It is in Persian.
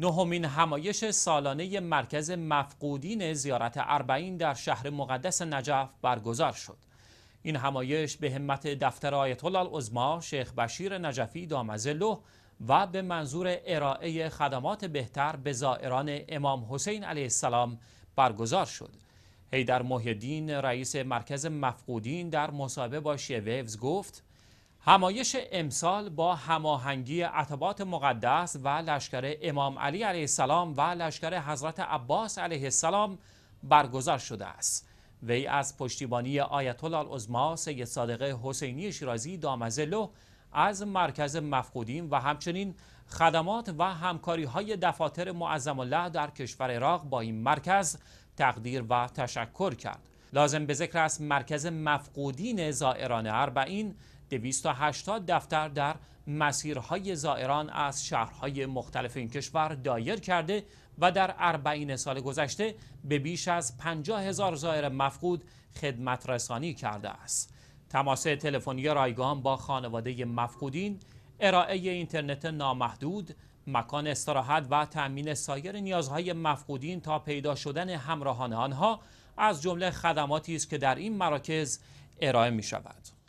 نهمین همایش سالانه مرکز مفقودین زیارت اربعین در شهر مقدس نجف برگزار شد. این همایش به همت دفتر آیت الله العظما شیخ بشیر نجفی دامزله و به منظور ارائه خدمات بهتر به زائران امام حسین علیه السلام برگزار شد. هیدر محیدین رئیس مرکز مفقودین در مصاحبه با شیویوز گفت همایش امسال با هماهنگی عتبات مقدس و لشکر امام علی علیه السلام و لشکر حضرت عباس علیه السلام برگزار شده است وی از پشتیبانی آیت الله العظما سید صادقه حسینی شیرازی دامزلو از مرکز مفقودین و همچنین خدمات و همکاری های دفاتر معظم الله در کشور عراق با این مرکز تقدیر و تشکر کرد لازم به ذکر است مرکز مفقودین زائران اربعین 280 دفتر در مسیرهای زائران از شهرهای مختلف این کشور دایر کرده و در اربعین سال گذشته به بیش از 50 هزار زائر مفقود خدمت رسانی کرده است. تماس تلفنی رایگان با خانواده مفقودین، ارائه اینترنت نامحدود، مکان استراحت و تأمین سایر نیازهای مفقودین تا پیدا شدن همراهان آنها از جمله خدماتی است که در این مراکز ارائه می شود.